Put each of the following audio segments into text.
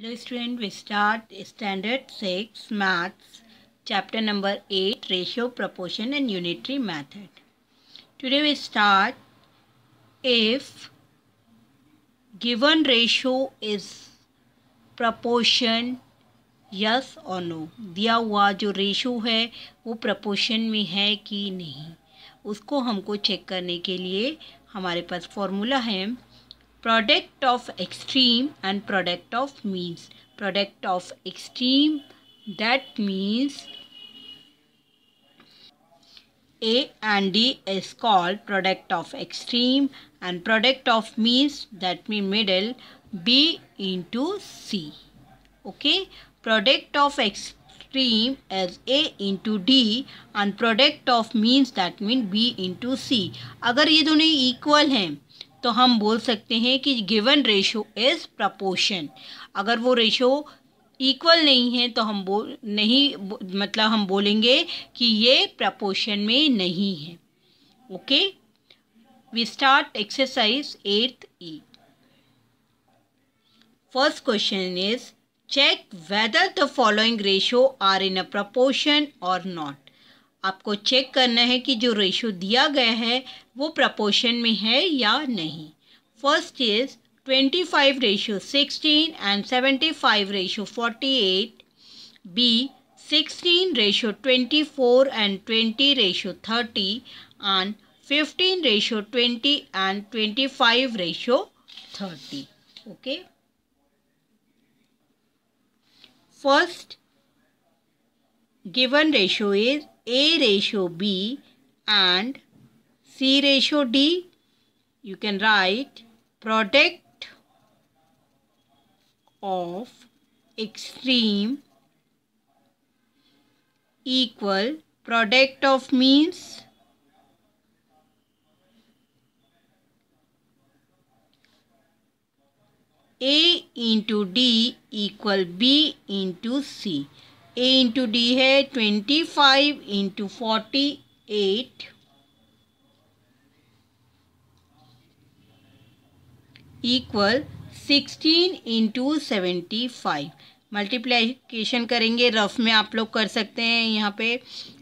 Hello student we start standard six maths chapter number eight ratio proportion and unitary method today we start if given ratio is proportion yes और no दिया हुआ जो ratio है वो proportion में है कि नहीं उसको हमको चेक करने के लिए हमारे पास फॉर्मूला है product of extreme and product of means product of extreme that means a and D is called product of extreme and product of means that mean middle B into C. Okay. Product of extreme as A into D and product of means that mean B into C. agar ye dono equal hain तो हम बोल सकते हैं कि given ratio is proportion अगर वो ratio equal नहीं है तो हम बोल नहीं बो, मतलब हम बोलेंगे कि ये प्रपोशन में नहीं है okay we start exercise eight E first question is check whether the following ratio are in a proportion और नॉट आपको चेक करना है कि जो रेशो दिया गया है वो प्रपोर्शन में है या नहीं first is twenty five ratio sixteen and seventy five ratio forty eight B sixteen ratio twenty four and twenty ratio thirty and fifteen ratio twenty and twenty five ratio thirty okay first given ratio is A ratio B and C ratio D, you can write product of extreme equal product of means A into D equal B into C. A into D है 25 into 48 equal sixteen into seventy five multiplication करेंगे rough में आप लोग कर सकते हैं यहाँ पे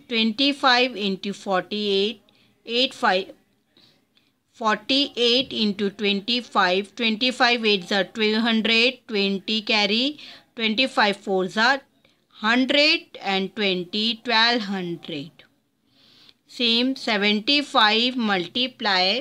twenty five into forty eight eight five forty eight into twenty five twenty five eight ज़ार twelve hundred twenty carry twenty five four ज़ार hundred and twenty twelve hundred same seventy five multiply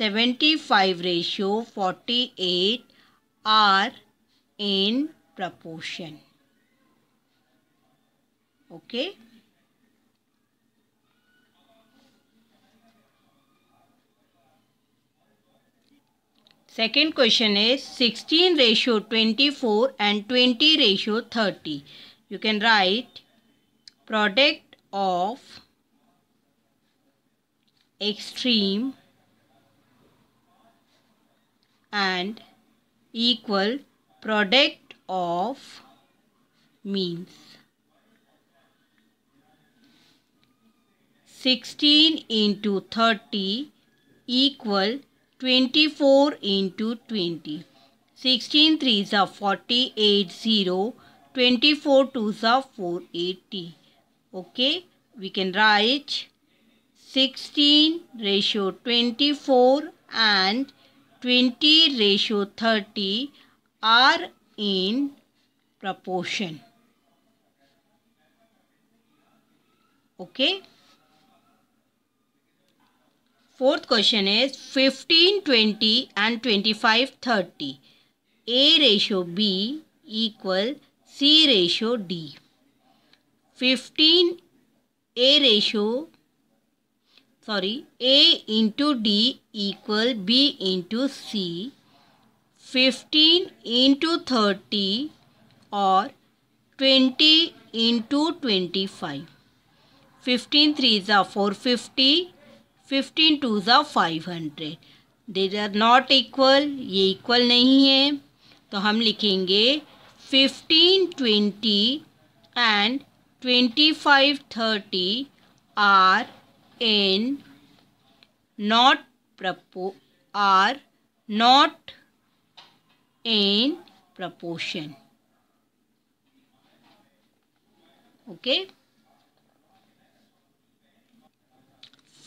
75 ratio 48 are in proportion. Okay. Second question is 16 ratio 24 and 20 ratio 30. You can write product of extreme and equal product of means. 16 into 30 equal 24 into 20. 16 threes are 48 0 24 twos are 480. Okay, we can write 16 ratio 24 and 20 ratio 30 are in proportion. Okay. Fourth question is 15, 20 and 25, 30. A ratio B equal C ratio D. 15 A ratio sorry A into D equal B into C fifteen into thirty और twenty into twenty five fifteen three ज़ा four fifty fifteen two ज़ा five hundred there are not equal ये इक्वल नहीं है तो हम लिखेंगे fifteen twenty and twenty five thirty are in not propo are not in proportion okay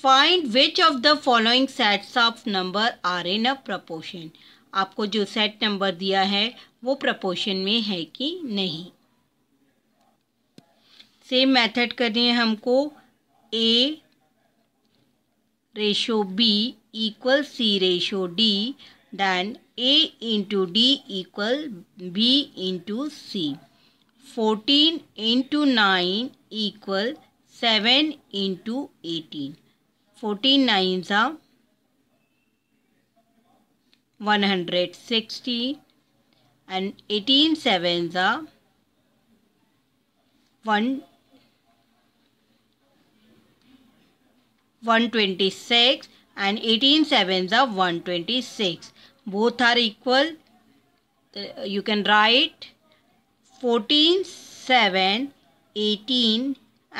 find which of the following sets of number are in a proportion आपको जो set number दिया है वो प्रपोशन में है कि नहीं सेम मेथड करनी है हमको A ratio B equals C ratio D then A into D equals B into C. 14 into 9 equals 7 into 18. 14 nines are 160 and 18 sevens are 1 126 and 18 sevens of 126. Both are equal. you can write 14, 7, 18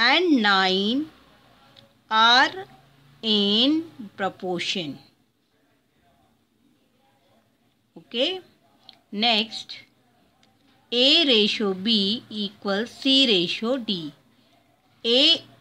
and 9 are in proportion. Okay. Next, A ratio B equals C ratio D. A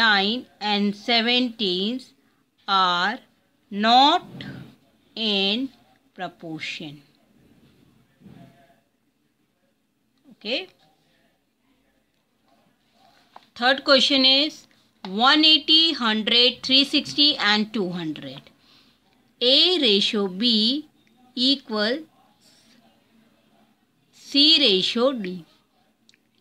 9 and 17 are not in proportion. Okay. Third question is 180, 100, 360 and 200. A ratio B equal C ratio D.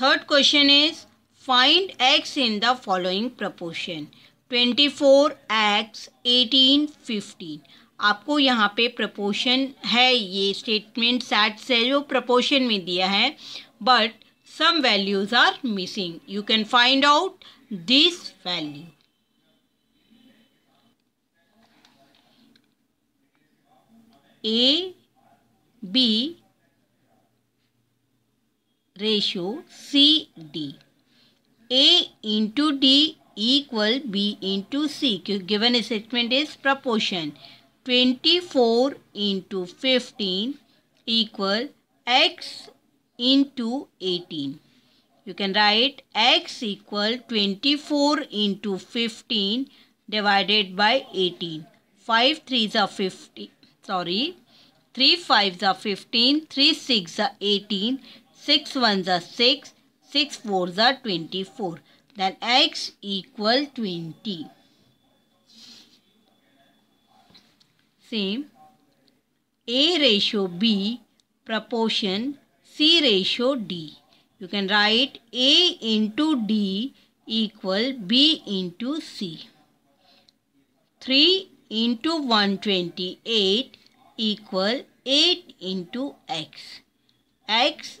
Third question is find X in the following following twenty 24 X 18 15 आपको यहाँ पे proportion है ये statement set से जो proportion में दिया है but some values are missing you can find out this value A B ratio C D A into D equal B into C. Given statement is proportion. 24 into 15 equal X into 18. You can write X equal 24 into 15 divided by 18. 5 3s are 15. Sorry. 3 5s are 15. 3 6 are 18. 6 ones are 6, 6 fours are 24. Then x equal 20. Same. A ratio B proportion C ratio D. You can write A into D equal B into C. 3 into 128 equal 8 into x. x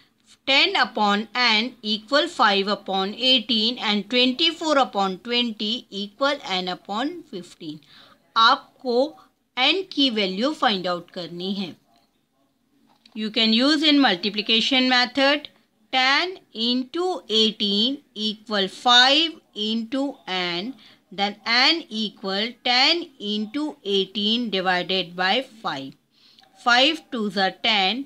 ten upon N equal five upon eighteen and twenty four upon twenty equal N upon fifteen आपको N की value find out करनी है you can use in multiplication method ten into eighteen equal five into N then N equal ten into eighteen divided by five five two जर ten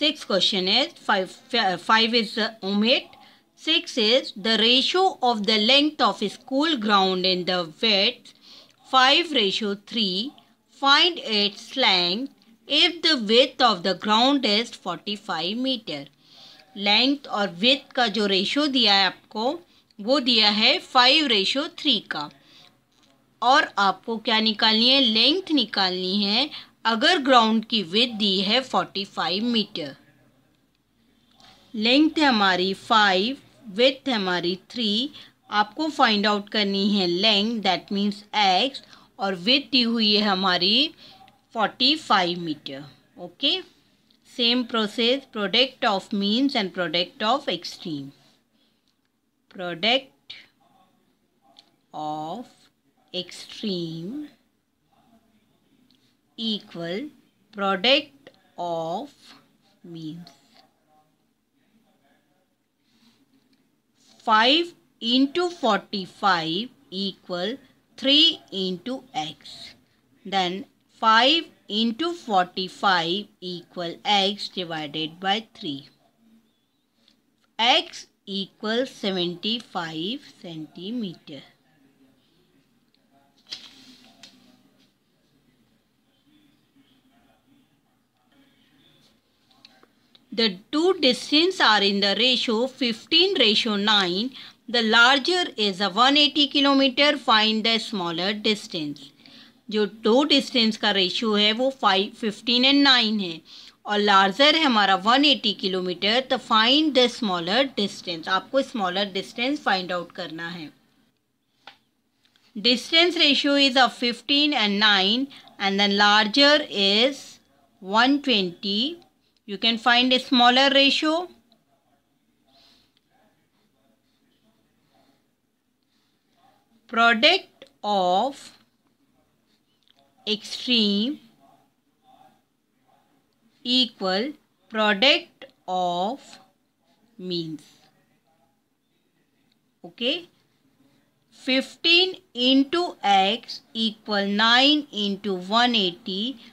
Sixth question is five. Five is the omit. Six is the ratio of the length of school ground in the width. Five ratio three. Find its length if the width of the ground is 45 metre length और width का जो ratio दिया है आपको वो दिया है five ratio three का और आपको क्या निकालनी है लेंथ निकालनी है अगर ग्राउंड की विथ दी है फोर्टी फाइव मीटर लेंथ है हमारी फाइव विथ है हमारी थ्री आपको फाइंड आउट करनी है लेंथ दैट मीन्स एक्स और विथ दी हुई है हमारी forty five metre okay same process product of means and product of extreme product of extreme equal product of means 5 into 45 equal 3 into x then 5 into 45 equal x divided by 3 x equals 75 centimeter the two distances are in the ratio 15 ratio 9 the larger is a 180 kilometre find the smaller distance जो दो distance का ratio है वो five fifteen and nine है और larger है हमारा eighty kilometre तो फाइंड द स्मॉलर डिस्टेंस आपको स्मॉलर डिस्टेंस फाइंड आउट करना है distance ratio is a fifteen and nine and then larger is one twenty you can find a smaller ratio product of extreme equal product of means okay 15 into x equal 9 into 180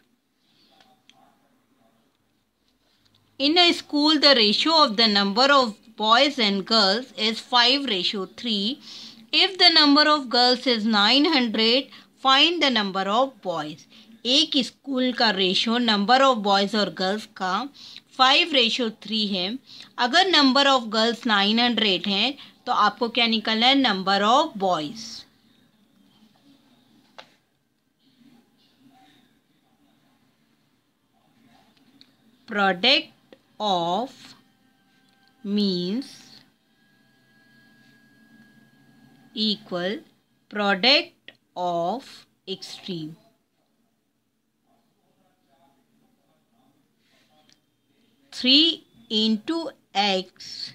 In a school, the ratio of the number of boys and girls is 5 ratio 3. If the number of girls is 900, find the number of boys. एक school का ratio number of boys और girls का five ratio three है अगर number of girls nine hundred हैं तो आपको क्या निकलना है number of boys product of means equal product of extreme. Three into x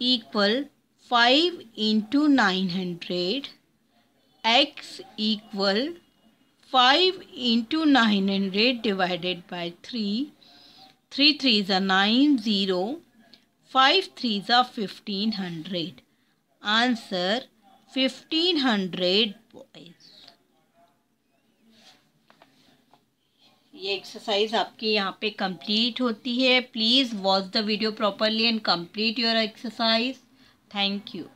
equal five into nine hundred x equal 5 into 900 divided by 3 three three ज़ा nine zero five three ज़ा fifteen hundred answer fifteen hundred boys ये exercise आपकी यहाँ पे complete होती है please watch the video properly and complete your exercise thank you